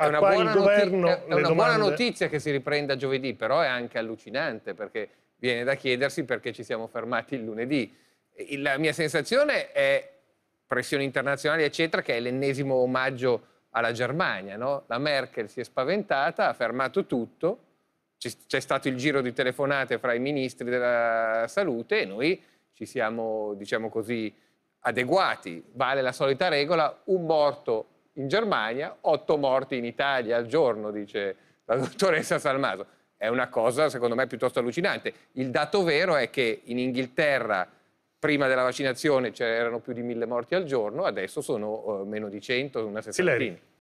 Ah, è una, buona, governo, notizia, è una buona notizia che si riprenda giovedì, però è anche allucinante perché viene da chiedersi perché ci siamo fermati il lunedì. La mia sensazione è pressioni internazionali, eccetera, che è l'ennesimo omaggio alla Germania. No? La Merkel si è spaventata, ha fermato tutto, c'è stato il giro di telefonate fra i ministri della salute e noi ci siamo, diciamo così, adeguati. Vale la solita regola, un morto in Germania, 8 morti in Italia al giorno, dice la dottoressa Salmaso. È una cosa, secondo me, piuttosto allucinante. Il dato vero è che in Inghilterra, prima della vaccinazione, c'erano più di mille morti al giorno, adesso sono uh, meno di 100, una sessantina. Sileri.